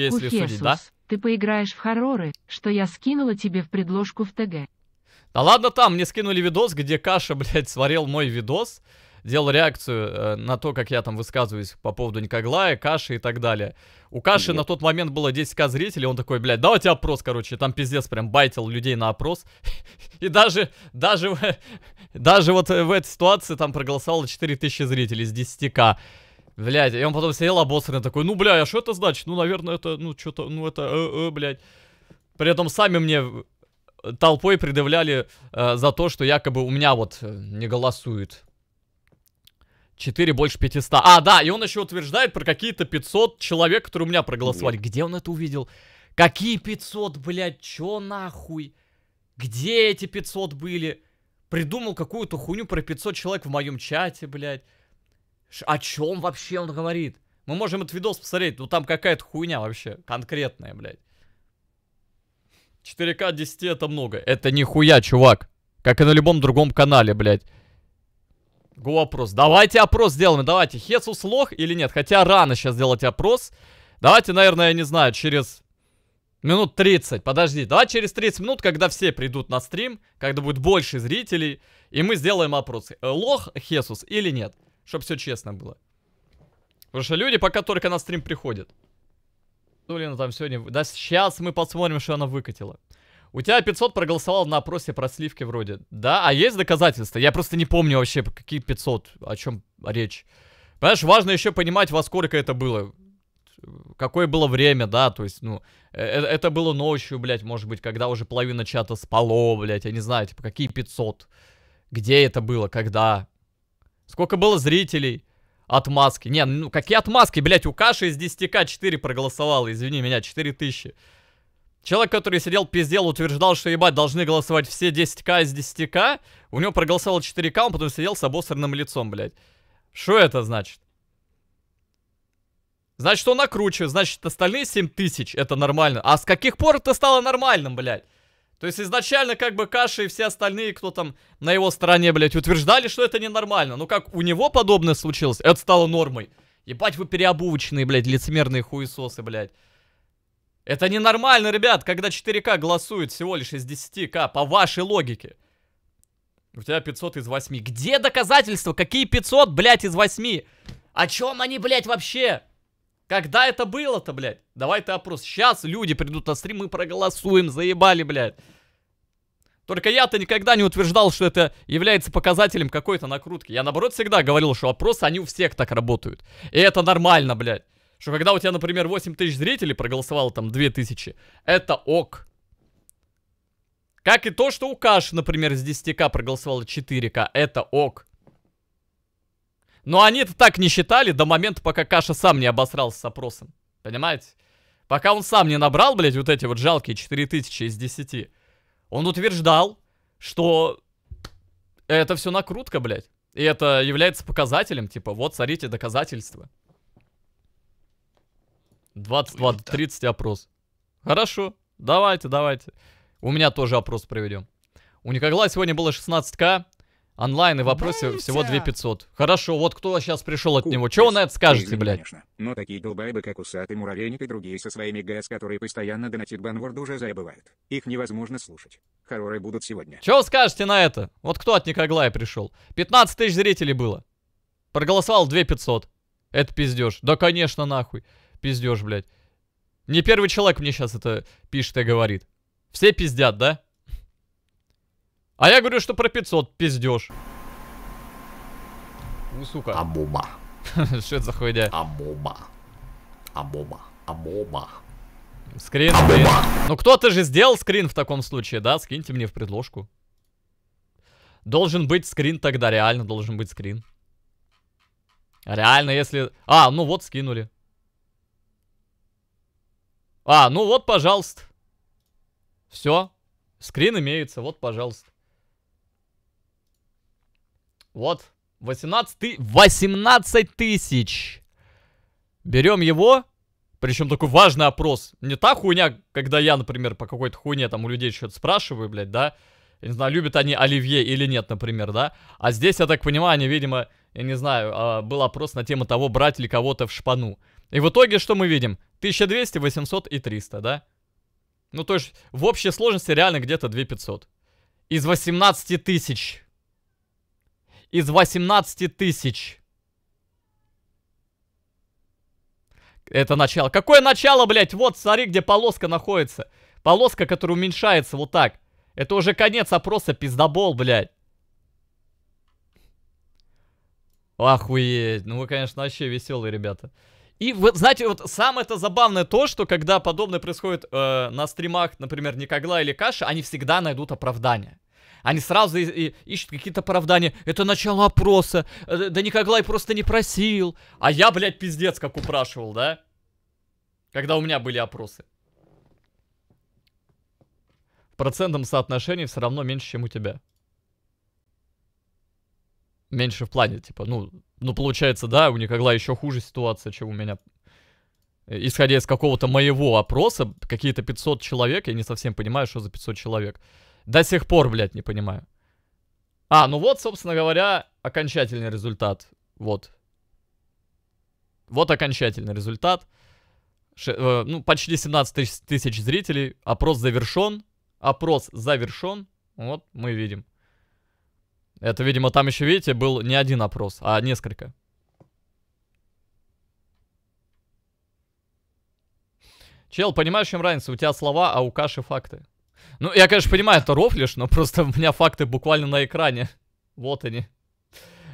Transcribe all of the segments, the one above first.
все-таки, если Кухесус, судить, да? ты поиграешь в хорроры, что я скинула тебе в предложку в ТГ. Да ладно там, мне скинули видос, где Каша, блядь, сварил мой видос, делал реакцию э, на то, как я там высказываюсь по поводу Никоглая, Каши и так далее. У Каши Нет. на тот момент было 10к зрителей, он такой, блядь, давайте опрос, короче, там пиздец прям байтил людей на опрос. И даже, даже, даже вот в этой ситуации там проголосовало 4000 зрителей из 10к. Блять, и он потом сидел обоссанный а такой, ну, бля, а что это значит? Ну, наверное, это, ну, что-то, ну, это, э, э, блядь. При этом сами мне э, толпой предъявляли э, за то, что якобы у меня вот э, не голосует. 4 больше 500. А, да, и он еще утверждает про какие-то 500 человек, которые у меня проголосовали. Где он это увидел? Какие 500, блядь, чё нахуй? Где эти 500 были? Придумал какую-то хуйню про 500 человек в моем чате, блядь. О чем вообще он говорит? Мы можем этот видос посмотреть, Ну там какая-то хуйня вообще, конкретная, блядь. 4К 10 это много. Это нихуя, чувак. Как и на любом другом канале, блядь. Го опрос. Давайте опрос сделаем. Давайте, Хесус лох или нет? Хотя рано сейчас делать опрос. Давайте, наверное, я не знаю, через минут 30. Подожди, давай через 30 минут, когда все придут на стрим, когда будет больше зрителей, и мы сделаем опрос. Э, лох Хесус или нет? Чтоб все честно было. Потому что люди пока только на стрим приходят. Ну, Лена там сегодня... Да сейчас мы посмотрим, что она выкатила. У тебя 500 проголосовал на опросе про сливки вроде. Да, а есть доказательства? Я просто не помню вообще, какие 500, о чем речь. Понимаешь, важно еще понимать, во сколько это было. Какое было время, да, то есть, ну, э, э, это было ночью, блядь, может быть, когда уже половина чата спало, блядь, я не знаю, типа, какие 500, где это было, когда, Сколько было зрителей? Отмазки. Не, ну какие отмазки, блядь, у Каши из 10к 4 проголосовало, извини меня, 4000. Человек, который сидел пиздел, утверждал, что, ебать, должны голосовать все 10к из 10к, у него проголосовало 4к, он потом сидел с обосранным лицом, блядь. Что это значит? Значит, он накручивает, значит, остальные 7000 это нормально. А с каких пор это стало нормальным, блядь? То есть изначально как бы Каша и все остальные, кто там на его стороне, блядь, утверждали, что это ненормально. Но как у него подобное случилось, это стало нормой. Ебать вы переобувочные, блядь, лицемерные хуесосы, блядь. Это ненормально, ребят, когда 4К голосует всего лишь из 10К, по вашей логике. У тебя 500 из 8. Где доказательства? Какие 500, блядь, из 8? О чем они, блядь, вообще? Когда это было-то, блядь? Давай ты опрос. Сейчас люди придут на стрим мы проголосуем, заебали, блядь. Только я-то никогда не утверждал, что это является показателем какой-то накрутки. Я, наоборот, всегда говорил, что опросы, они у всех так работают. И это нормально, блядь. Что когда у тебя, например, 8 тысяч зрителей проголосовало, там, 2 тысячи, это ок. Как и то, что у Каши, например, с 10к проголосовало 4к, это ок. Но они это так не считали до момента, пока Каша сам не обосрался с опросом. Понимаете? Пока он сам не набрал, блядь, вот эти вот жалкие 4000 из 10. Он утверждал, что это все накрутка, блядь. И это является показателем, типа, вот, смотрите, доказательства. 22, 30 опрос. Хорошо, давайте, давайте. У меня тоже опрос проведем. У Николая сегодня было 16к, Онлайн и в ну вопросе всего всего 2500. Хорошо, вот кто сейчас пришел от Купец. него. Чего вы на это скажете, Извини, блядь? Конечно. Но такие долбайбы, как усатый муравейник и другие со своими ГС, которые постоянно донатит банворд, уже забывают. Их невозможно слушать. Хорроры будут сегодня. Чего скажете на это? Вот кто от Никоглая пришел? 15 тысяч зрителей было. Проголосовал 2500. Это пиздеж. Да, конечно, нахуй. Пиздеж, блядь. Не первый человек мне сейчас это пишет и говорит. Все пиздят, да? А я говорю, что про 500 пиздешь. Ну, сука. Амома. Что это за хуйня? Амома. Амома. Амома. Скрин, а скрин. Ну кто-то же сделал скрин в таком случае, да? Скиньте мне в предложку. Должен быть скрин тогда, реально должен быть скрин. Реально, если... А, ну вот, скинули. А, ну вот, пожалуйста. Все. Скрин имеется, вот, пожалуйста. Вот. 18, тысяч. Берем его. Причем такой важный опрос. Не та хуйня, когда я, например, по какой-то хуйне там у людей что-то спрашиваю, блядь, да? Я не знаю, любят они оливье или нет, например, да? А здесь, я так понимаю, они, видимо, я не знаю, а, был опрос на тему того, брать ли кого-то в шпану. И в итоге что мы видим? 1200, 800 и 300, да? Ну, то есть в общей сложности реально где-то 2500. Из 18 тысяч из 18 тысяч. Это начало. Какое начало, блядь? Вот, смотри, где полоска находится. Полоска, которая уменьшается вот так. Это уже конец опроса, пиздобол, блядь. Охуеть. Ну вы, конечно, вообще веселые ребята. И вот, знаете, вот самое это забавное то, что когда подобное происходит э, на стримах, например, Никогла или Каша, они всегда найдут оправдание. Они сразу и, и, ищут какие-то оправдания. Это начало опроса. Э, да Николай просто не просил. А я, блядь, пиздец как упрашивал, да? Когда у меня были опросы. В процентном соотношении все равно меньше, чем у тебя. Меньше в плане, типа, ну, ну получается, да, у Николая еще хуже ситуация, чем у меня исходя из какого-то моего опроса, какие-то 500 человек, я не совсем понимаю, что за 500 человек. До сих пор, блядь, не понимаю. А, ну вот, собственно говоря, окончательный результат. Вот. Вот окончательный результат. Ше, э, ну, почти 17 тысяч, тысяч зрителей. Опрос завершен. Опрос завершен. Вот, мы видим. Это, видимо, там еще, видите, был не один опрос, а несколько. Чел, понимаешь, чем разница? У тебя слова, а у Каши факты. Ну, я, конечно, понимаю, это рофлиш, но просто у меня факты буквально на экране. Вот они.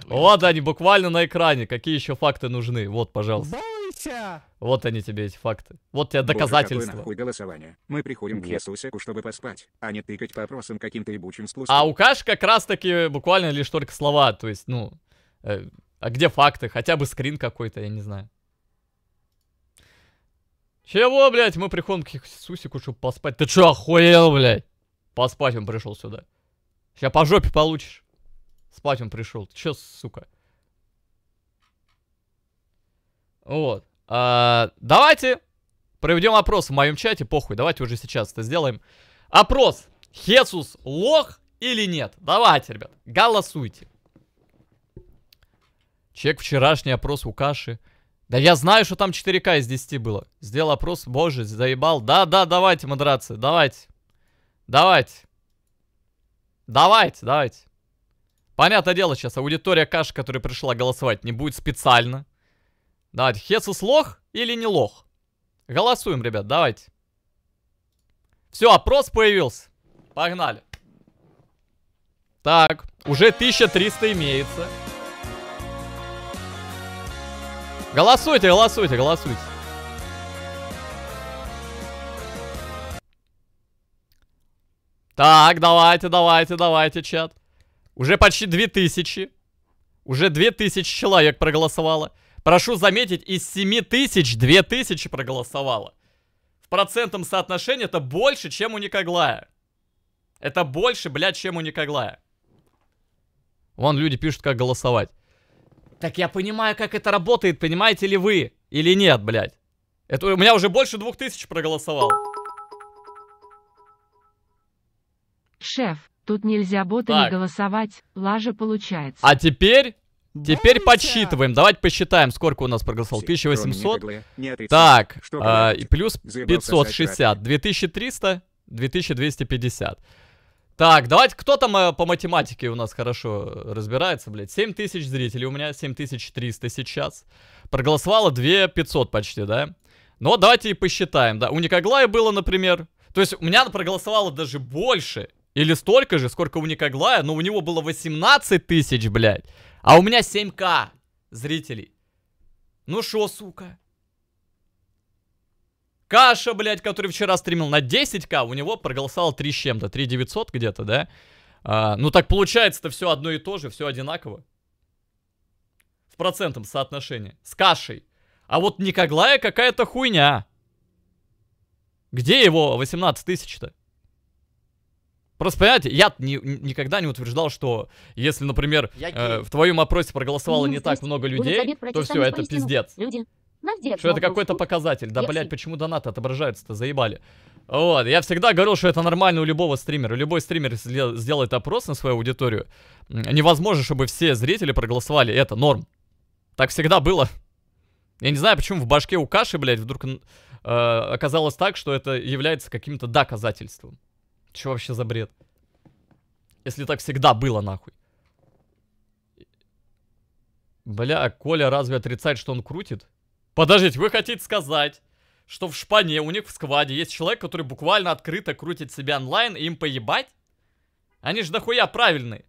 Вот они, буквально на экране. Какие еще факты нужны? Вот, пожалуйста. Бойся! Вот они тебе, эти факты. Вот тебе доказательства. Боже, голосование. Мы приходим вот. к Есусику, чтобы поспать, а не тыкать вопросом каким-то ебучим спуском. А у Каш как раз-таки буквально лишь только слова. То есть, ну, э, а где факты? Хотя бы скрин какой-то, я не знаю. Чего, блядь, мы приходим к Иисусику, чтобы поспать? Ты чё, охуел, блядь? Поспать он пришел сюда. Сейчас по жопе получишь. Спать он пришел. Ты чё, сука? Вот. А, давайте проведем опрос в моем чате, похуй. Давайте уже сейчас это сделаем. Опрос. Хесус лох или нет? Давайте, ребят, голосуйте. Чек вчерашний опрос у Каши. Да я знаю, что там 4К из 10 было. Сделал опрос, боже, заебал. Да-да, давайте, модерация, давайте. Давайте. Давайте, давайте. Понятное дело сейчас, аудитория каши, которая пришла голосовать, не будет специально. Давайте, Хесус лох или не лох? Голосуем, ребят, давайте. Все, опрос появился. Погнали. Так, уже 1300 имеется. Голосуйте, голосуйте, голосуйте. Так, давайте, давайте, давайте, чат. Уже почти 2000. Уже 2000 человек проголосовало. Прошу заметить, из 7000 2000 проголосовало. В процентном соотношении это больше, чем у Никоглая. Это больше, блядь, чем у Никоглая. Вон люди пишут, как голосовать. Так я понимаю, как это работает, понимаете ли вы? Или нет, блядь? Это у меня уже больше двух тысяч проголосовало. Шеф, тут нельзя ботами так. голосовать, лажа получается. А теперь... Теперь подсчитываем. Давайте посчитаем, сколько у нас проголосовало. 1800. Так, э, плюс 560. 2300, 2250. Так, давайте, кто там э, по математике у нас хорошо разбирается, блядь? 7 тысяч зрителей у меня, 7300 сейчас. Проголосовало 2500 почти, да? Но давайте и посчитаем, да. У Никоглая было, например... То есть у меня проголосовало даже больше, или столько же, сколько у Никоглая, но у него было 18 тысяч, блядь. А у меня 7к зрителей. Ну шо, сука? Каша, блядь, который вчера стримил на 10к, у него проголосовало 3 с чем-то, 3 900 где-то, да? А, ну так получается-то все одно и то же, все одинаково. В процентном соотношении. С Кашей. А вот Никоглая какая-то хуйня. Где его 18 тысяч-то? Просто, понимаете, я не, никогда не утверждал, что если, например, э, в твоем опросе проголосовало ну, не, не так много людей, то все, это пиздец. Люди. Что это какой-то показатель? Да, блядь, почему донаты отображаются-то? Заебали. Вот, я всегда говорил, что это нормально у любого стримера. Любой стример сделает опрос на свою аудиторию. Невозможно, чтобы все зрители проголосовали. Это норм. Так всегда было. Я не знаю, почему в башке у Каши, блядь, вдруг э, оказалось так, что это является каким-то доказательством. Че вообще за бред? Если так всегда было, нахуй. Бля, Коля разве отрицает, что он крутит? Подождите, вы хотите сказать, что в шпане у них в скваде есть человек, который буквально открыто крутит себя онлайн и им поебать? Они же дохуя правильные.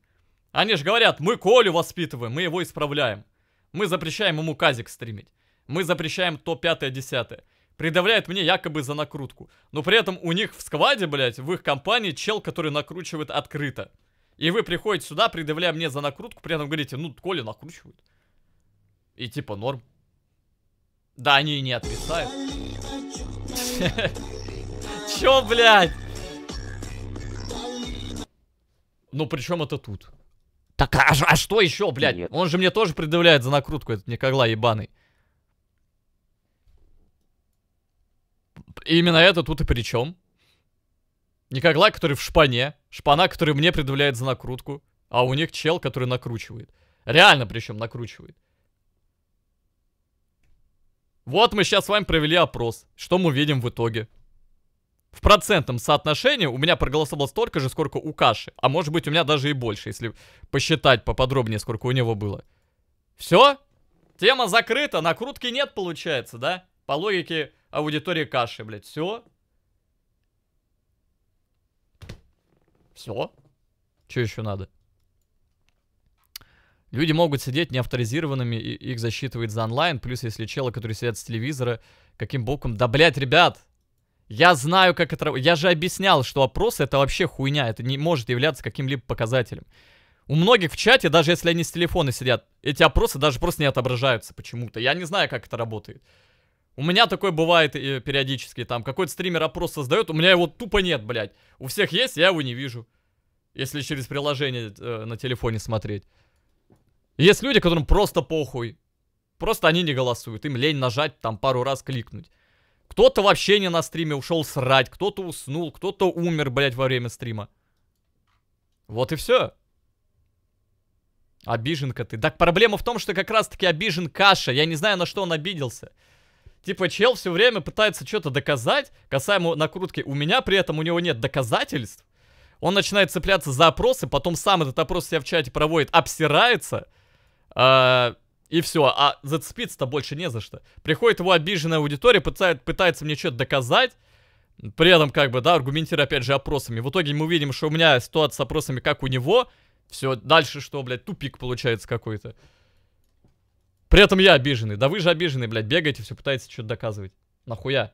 Они же говорят, мы Колю воспитываем, мы его исправляем. Мы запрещаем ему казик стримить. Мы запрещаем то пятое, десятое. Придавляет мне якобы за накрутку. Но при этом у них в скваде, блядь, в их компании чел, который накручивает открыто. И вы приходите сюда, придавляя мне за накрутку, при этом говорите, ну, Коля накручивает. И типа норм. Да, они не отрицают. Чё, блядь? Ну, причем это тут? Так, а, а что еще, блядь? Нет. Он же мне тоже предъявляет за накрутку, этот никогла ебаный. Именно это тут и при чем? Никогла, который в шпане, шпана, который мне предъявляет за накрутку, а у них чел, который накручивает. Реально причем накручивает. Вот мы сейчас с вами провели опрос. Что мы видим в итоге? В процентном соотношении у меня проголосовало столько же, сколько у Каши. А может быть у меня даже и больше, если посчитать поподробнее, сколько у него было. Все? Тема закрыта, накрутки нет получается, да? По логике аудитории Каши, блядь. Все? Все? Что еще надо? Люди могут сидеть неавторизированными, и их засчитывает за онлайн. Плюс, если челы, которые сидят с телевизора, каким боком... Да, блядь, ребят! Я знаю, как это... Я же объяснял, что опрос это вообще хуйня. Это не может являться каким-либо показателем. У многих в чате, даже если они с телефона сидят, эти опросы даже просто не отображаются почему-то. Я не знаю, как это работает. У меня такое бывает э, периодически, там, какой-то стример опрос создает, у меня его тупо нет, блядь. У всех есть, я его не вижу. Если через приложение э, на телефоне смотреть. Есть люди, которым просто похуй. Просто они не голосуют, им лень нажать там пару раз кликнуть. Кто-то вообще не на стриме ушел срать, кто-то уснул, кто-то умер, блядь, во время стрима. Вот и все. Обиженка ты. Так проблема в том, что как раз-таки обижен Каша. Я не знаю, на что он обиделся. Типа, чел все время пытается что-то доказать, касаемо накрутки. У меня при этом, у него нет доказательств. Он начинает цепляться за опросы, потом сам этот опрос себя в чате проводит, обсирается. А, и все, а зацепиться-то больше не за что. Приходит его обиженная аудитория, пытает, пытается мне что-то доказать, при этом, как бы, да, аргументируя, опять же, опросами. В итоге мы увидим, что у меня ситуация с опросами, как у него. Все, дальше что, блядь, тупик получается какой-то. При этом я обиженный. Да вы же обиженный, блядь, бегаете, все пытаетесь что-то доказывать. Нахуя?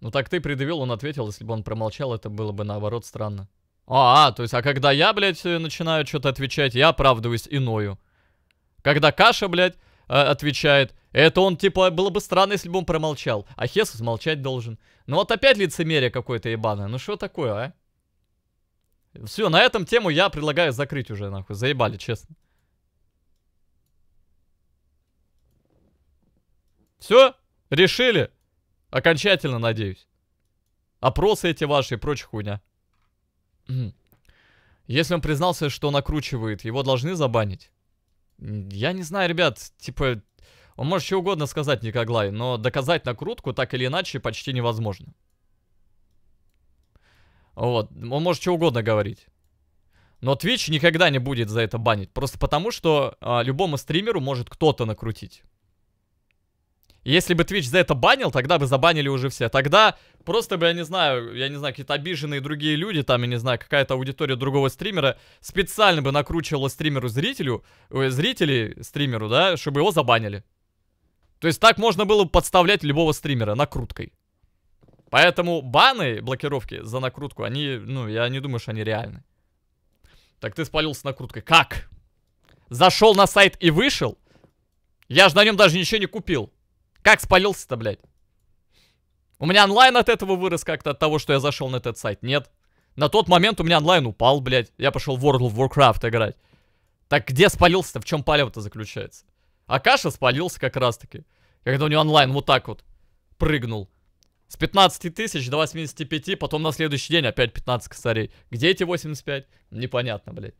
Ну так ты предъявил, он ответил. Если бы он промолчал, это было бы наоборот странно. А, а, то есть, а когда я, блядь, э, начинаю что-то отвечать, я оправдываюсь иною. Когда Каша, блядь, э, отвечает, это он, типа, было бы странно, если бы он промолчал. А Хесус молчать должен. Ну вот опять лицемерие какое-то ебаное. Ну что такое, а? Все, на этом тему я предлагаю закрыть уже, нахуй. Заебали, честно. Все? Решили? Окончательно, надеюсь. Опросы эти ваши и прочая хуйня. Если он признался, что накручивает, его должны забанить? Я не знаю, ребят, типа... Он может что угодно сказать Никоглай, но доказать накрутку так или иначе почти невозможно. Вот, он может что угодно говорить. Но Twitch никогда не будет за это банить. Просто потому, что а, любому стримеру может кто-то накрутить. Если бы Twitch за это банил, тогда бы забанили уже все. Тогда просто бы, я не знаю, я не знаю, какие-то обиженные другие люди, там, я не знаю, какая-то аудитория другого стримера специально бы накручивала стримеру зрителю, э, зрителей стримеру, да, чтобы его забанили. То есть так можно было подставлять любого стримера накруткой. Поэтому баны, блокировки за накрутку, они, ну, я не думаю, что они реальны. Так ты спалился накруткой. Как? Зашел на сайт и вышел? Я же на нем даже ничего не купил. Как спалился-то, блядь? У меня онлайн от этого вырос как-то, от того, что я зашел на этот сайт. Нет. На тот момент у меня онлайн упал, блядь. Я пошел в World of Warcraft играть. Так где спалился-то? В чем палево-то заключается? Акаша спалился как раз-таки. Когда у него онлайн вот так вот прыгнул. С 15 тысяч до 85, потом на следующий день опять 15 косарей. Где эти 85? Непонятно, блядь.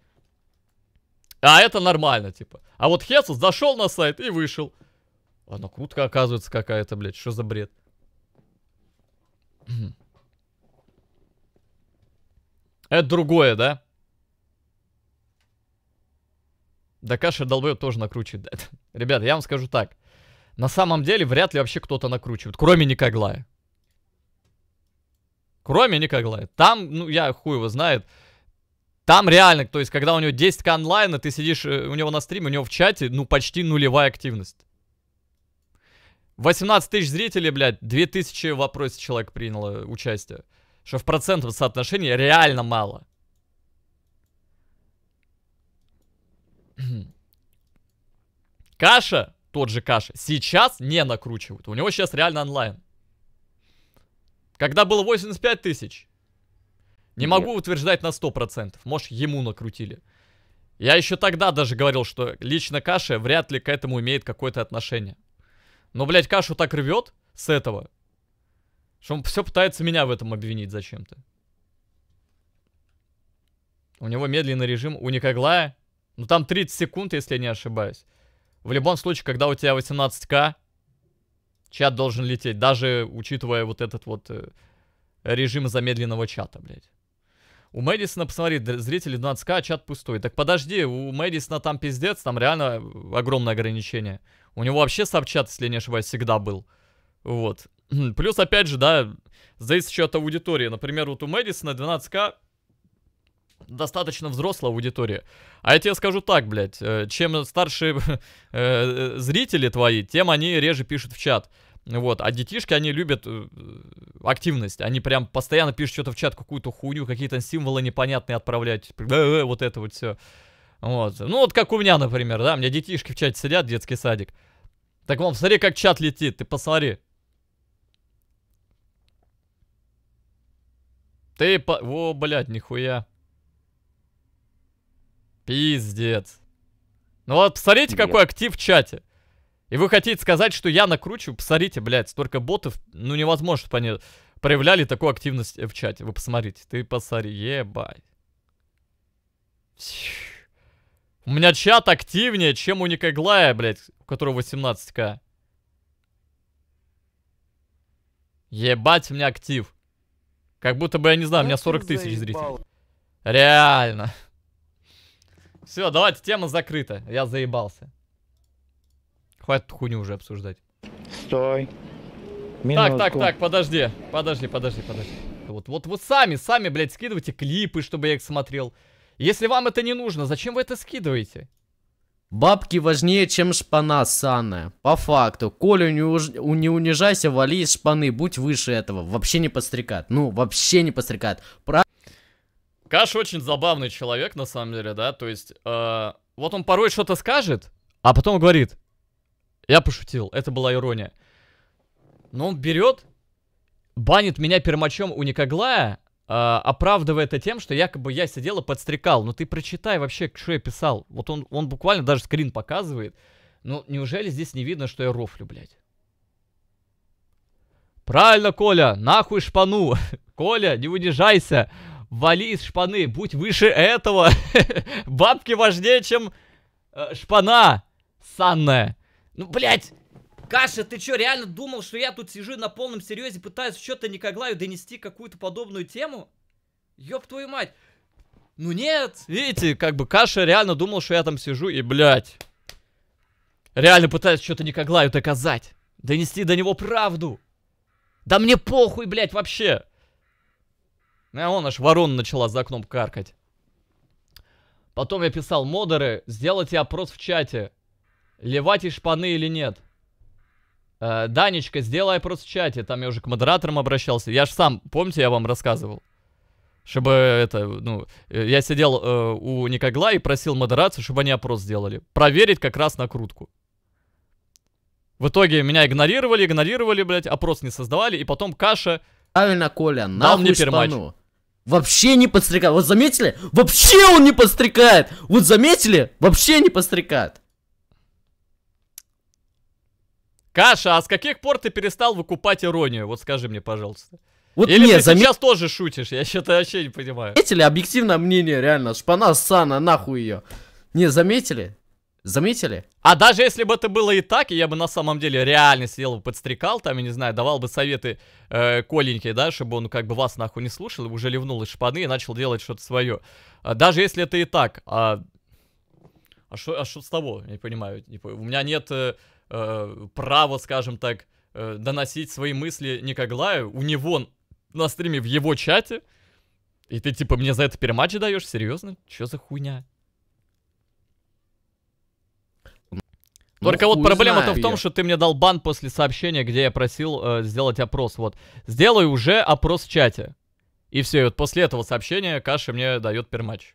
А это нормально, типа. А вот Хесус зашел на сайт и вышел. Она крутка оказывается какая-то, блядь. Что за бред? Это другое, да? Да каша долбоеб тоже накручивает. ребят. я вам скажу так. На самом деле, вряд ли вообще кто-то накручивает, кроме Никоглая. Кроме Никоглая. Там, ну, я хуй его знает. Там реально, то есть, когда у него 10к онлайна, ты сидишь э, у него на стриме, у него в чате, ну, почти нулевая активность. 18 тысяч зрителей, блядь, 2000 в опросе человек приняло участие. Что в процентном соотношении реально мало. Каша, тот же Каша, сейчас не накручивают. У него сейчас реально онлайн. Когда было 85 тысяч. Не Нет. могу утверждать на 100%. Может, ему накрутили. Я еще тогда даже говорил, что лично Каша вряд ли к этому имеет какое-то отношение. Но, блядь, кашу так рвет с этого, что он все пытается меня в этом обвинить зачем-то. У него медленный режим, у Никоглая. Ну там 30 секунд, если я не ошибаюсь. В любом случае, когда у тебя 18к, чат должен лететь. Даже учитывая вот этот вот э, режим замедленного чата, блядь. У Мэдисона, посмотри, зрители 12к, чат пустой. Так подожди, у Мэдисона там пиздец, там реально э, огромное ограничение. У него вообще сабчат, если я не ошибаюсь, всегда был. Вот. Плюс, опять же, да, зависит еще от аудитории. Например, вот у Мэдисона 12к достаточно взрослая аудитория. А я тебе скажу так, блядь, э, чем старше э, зрители твои, тем они реже пишут в чат. Вот, а детишки, они любят э, активность. Они прям постоянно пишут что-то в чат, какую-то хуйню, какие-то символы непонятные отправлять. Типа, «Э, э, вот это вот все. Вот. Ну, вот как у меня, например, да, у меня детишки в чате сидят, детский садик. Так вон, посмотри, как чат летит, ты посмотри. Ты по... Во, блядь, нихуя. Пиздец. Ну вот, посмотрите, Нет. какой актив в чате. И вы хотите сказать, что я накручу? Посмотрите, блядь, столько ботов, ну невозможно, чтобы они проявляли такую активность в чате. Вы посмотрите, ты посмотри, ебать. У меня чат активнее, чем у Никоглая, блядь, у которого 18к. Ебать, у меня актив. Как будто бы, я не знаю, у меня 40 тысяч зрителей. Реально. Все, давайте, тема закрыта. Я заебался. Хватит хуйню уже обсуждать. Стой. Минутку. Так, так, так, подожди. Подожди, подожди, подожди. Вот, вот, вот сами, сами, блядь, скидывайте клипы, чтобы я их смотрел. Если вам это не нужно, зачем вы это скидываете? Бабки важнее, чем шпана, Санна. По факту. Колю не, уж... не унижайся, вали из шпаны, будь выше этого. Вообще не подстрекат. Ну, вообще не подстрекат. Про... Каш очень забавный человек, на самом деле, да? То есть, э, вот он порой что-то скажет, а потом говорит, я пошутил, это была ирония. Но он берет, банит меня пермачом у Никоглая, э, оправдывая это тем, что якобы я сидел и подстрекал. Но ну ты прочитай вообще, что я писал. Вот он, он буквально даже скрин показывает. Ну неужели здесь не видно, что я рофлю, блядь? Правильно, Коля, нахуй шпану. Коля, не унижайся. Вали из шпаны, будь выше этого. Бабки важнее, чем э, шпана. Санная. Ну, блядь! Каша, ты что, реально думал, что я тут сижу на полном серьезе, пытаюсь что-то Никоглаю донести какую-то подобную тему? Ёб твою мать! Ну нет! Видите, как бы Каша реально думал, что я там сижу и, блядь... Реально пытаюсь что-то Никоглаю доказать. Донести до него правду. Да мне похуй, блядь, вообще. Ну, а он аж ворона начала за окном каркать. Потом я писал модеры, сделайте опрос в чате. Левать и шпаны или нет? Э, Данечка, сделай опрос в чате. Там я уже к модераторам обращался. Я же сам, помните, я вам рассказывал? Чтобы это, ну, э, я сидел э, у Никогла и просил модерацию, чтобы они опрос сделали. Проверить как раз накрутку. В итоге меня игнорировали, игнорировали, блядь, опрос не создавали, и потом Каша... Правильно, Коля, нахуй мне пермач. Шпану. Вообще не подстрекает. Вот заметили? Вообще он не подстрекает. Вот заметили? Вообще не подстрекает. Каша, а с каких пор ты перестал выкупать иронию? Вот скажи мне, пожалуйста. Вот Или нет, ты зам... сейчас тоже шутишь, я что-то вообще не понимаю. Заметили объективное мнение, реально, шпана сана, нахуй ее. Не, заметили? Заметили? А даже если бы это было и так, я бы на самом деле реально сидел бы подстрекал, там, я не знаю, давал бы советы э, Коленьке, да, чтобы он как бы вас нахуй не слушал, и уже ливнул из шпаны и начал делать что-то свое. А, даже если это и так, а... А, а что а с того? Я не понимаю. Не типа, по... У меня нет... Э, э, право, скажем так, э, доносить свои мысли не к Аглаю, у него на стриме в его чате, и ты типа мне за это теперь даешь? Серьезно? че за хуйня? Ну, Только вот проблема-то в том, я. что ты мне дал бан после сообщения, где я просил э, сделать опрос. Вот, сделай уже опрос в чате. И все, и вот после этого сообщения Каша мне дает перматч.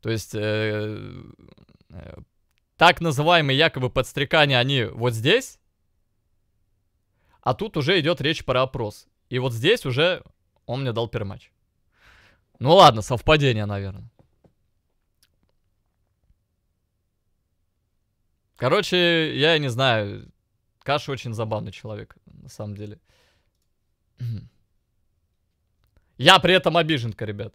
То есть э, э так называемые якобы подстрекания, они вот здесь, а тут уже идет речь про опрос. И вот здесь уже он мне дал пермач. Ну ладно, совпадение, наверное. Короче, я не знаю. Каша очень забавный человек, на самом деле. Я при этом обиженка, ребят.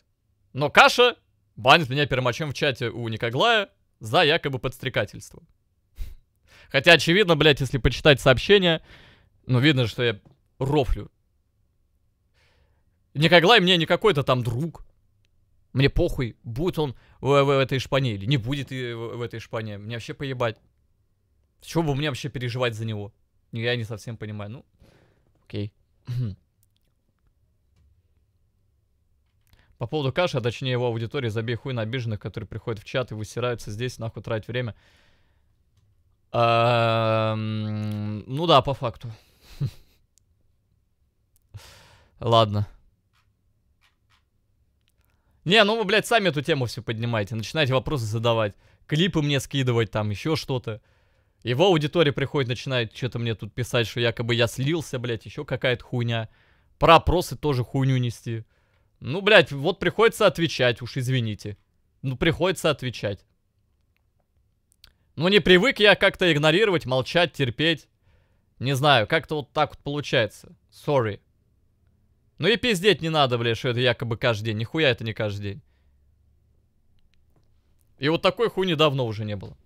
Но Каша банит меня пермачом в чате у Никоглая за якобы подстрекательство. Хотя, очевидно, блядь, если почитать сообщение, ну, видно, что я рофлю. Николай мне не какой-то там друг. Мне похуй, будет он в, в, в этой шпане или не будет и в, в этой шпане. Мне вообще поебать. чего бы мне вообще переживать за него? Я не совсем понимаю. Ну, окей. Okay. По поводу каши, а точнее его аудитории, забей хуй на обиженных, которые приходят в чат и высираются здесь, нахуй тратить время. Эм, ну да, по факту. Ладно. Не, ну вы, блядь, сами эту тему все поднимаете, начинаете вопросы задавать, клипы мне скидывать, там еще что-то. Его аудитория приходит, начинает что-то мне тут писать, что якобы я слился, блядь, еще какая-то хуйня. Про опросы тоже хуйню нести. Ну, блядь, вот приходится отвечать, уж извините. Ну, приходится отвечать. Ну, не привык я как-то игнорировать, молчать, терпеть. Не знаю, как-то вот так вот получается. Sorry. Ну и пиздеть не надо, блядь, что это якобы каждый день. Нихуя это не каждый день. И вот такой хуйни давно уже не было.